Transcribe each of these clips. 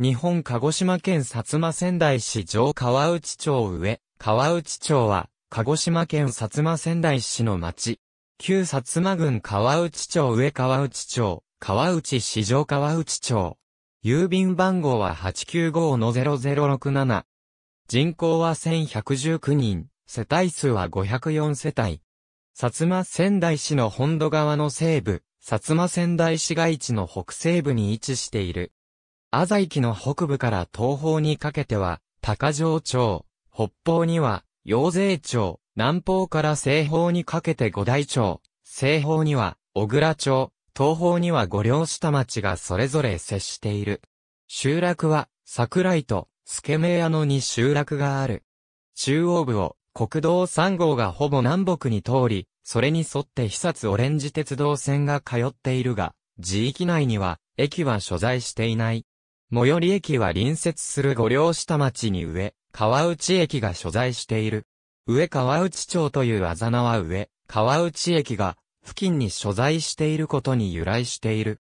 日本鹿児島県薩摩仙台市上川内町上、川内町は、鹿児島県薩摩仙台市の町。旧薩摩郡川内町上川内町、川内市上川内町。郵便番号は895-0067。人口は1119人、世帯数は504世帯。薩摩仙台市の本土側の西部、薩摩仙台市街地の北西部に位置している。浅井の北部から東方にかけては、高城町、北方には、陽勢町、南方から西方にかけて五大町、西方には、小倉町、東方には五両下町がそれぞれ接している。集落は、桜井と、助明屋の2集落がある。中央部を、国道3号がほぼ南北に通り、それに沿って肥殺オレンジ鉄道線が通っているが、地域内には、駅は所在していない。最寄り駅は隣接する五両下町に上、川内駅が所在している。上川内町というあざ名は上、川内駅が、付近に所在していることに由来している。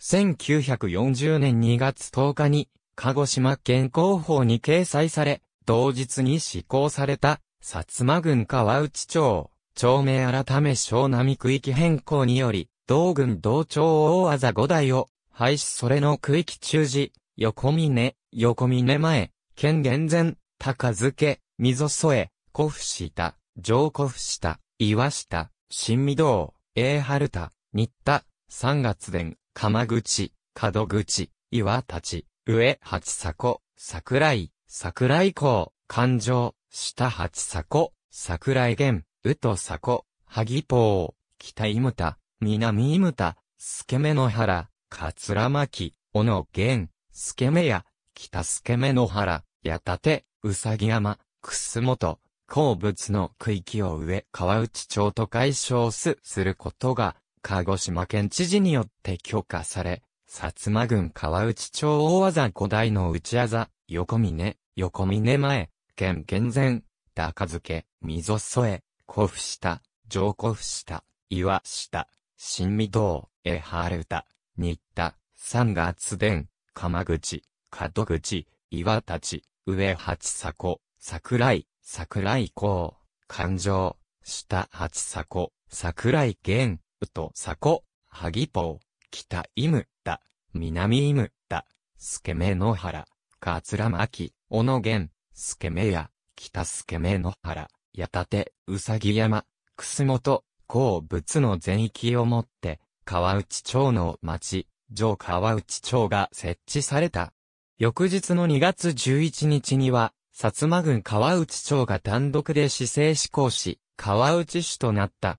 1940年2月10日に、鹿児島県広報に掲載され、同日に施行された、薩摩郡川内町、町名改め小並区域変更により、同郡同町大あざ5台を廃止それの区域中止、横峰、横峰前、県厳前、高付、溝添、え、古府下、上古府下、岩下、新御堂、永春田、新田、三月殿、鎌口、角口、岩立、上八迫、桜井、桜井港、環状、下八迫、桜井源、宇都迫、萩港、北井牟田、南井牟田、助目の原、桂巻、小野源、助目屋、北助目野原、八立、うさぎ山、楠本、鉱物の区域を上川内町と解消すすることが、鹿児島県知事によって許可され、薩摩郡川内町大技古代の内技、横峰、横峰前、県厳前、高付、溝添、古府下、上古府下、岩下、新見堂、江原田、新田、三月殿、鎌口、門口、岩立、上八迫、桜井、桜井公、環状、下八迫、桜井玄、宇都迫、萩坊、北イムダ、南イムダ、すけめ野原、桂巻、小野玄、すけめや、北すけめ野原、矢立、うさぎ山、楠本、鉱物の全域をもって、川内町の町、上川内町が設置された。翌日の2月11日には、薩摩郡川内町が単独で市政施行し、川内市となった。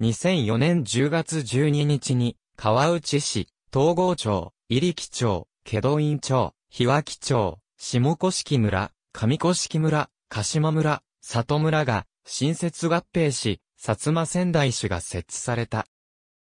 2004年10月12日に、川内市、東郷町、入木町、祁答院町、日脇町、下甑村、上甑村、鹿島村、里村が、新設合併し、薩摩仙台市が設置された。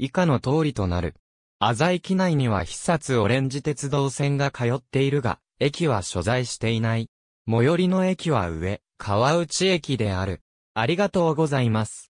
以下の通りとなる。浅井駅内には必殺オレンジ鉄道線が通っているが、駅は所在していない。最寄りの駅は上、川内駅である。ありがとうございます。